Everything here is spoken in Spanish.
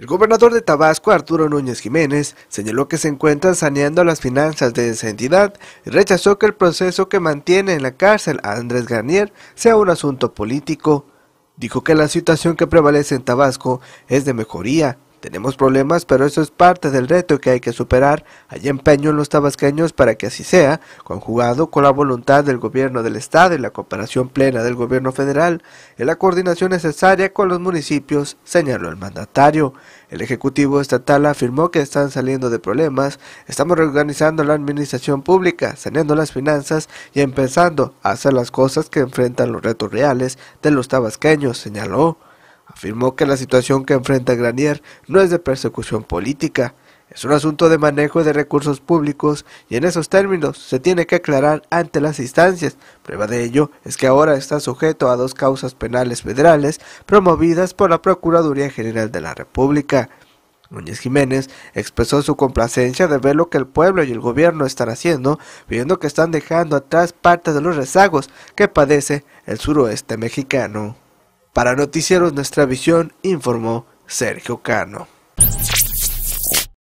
El gobernador de Tabasco, Arturo Núñez Jiménez, señaló que se encuentran saneando las finanzas de esa entidad y rechazó que el proceso que mantiene en la cárcel a Andrés Garnier sea un asunto político. Dijo que la situación que prevalece en Tabasco es de mejoría tenemos problemas, pero eso es parte del reto que hay que superar. Hay empeño en los tabasqueños para que así sea, conjugado con la voluntad del gobierno del Estado y la cooperación plena del gobierno federal, y la coordinación necesaria con los municipios, señaló el mandatario. El Ejecutivo Estatal afirmó que están saliendo de problemas, estamos reorganizando la administración pública, saneando las finanzas y empezando a hacer las cosas que enfrentan los retos reales de los tabasqueños, señaló. Afirmó que la situación que enfrenta Granier no es de persecución política, es un asunto de manejo de recursos públicos y en esos términos se tiene que aclarar ante las instancias. Prueba de ello es que ahora está sujeto a dos causas penales federales promovidas por la Procuraduría General de la República. Núñez Jiménez expresó su complacencia de ver lo que el pueblo y el gobierno están haciendo, viendo que están dejando atrás parte de los rezagos que padece el suroeste mexicano. Para Noticieros Nuestra Visión informó Sergio Cano.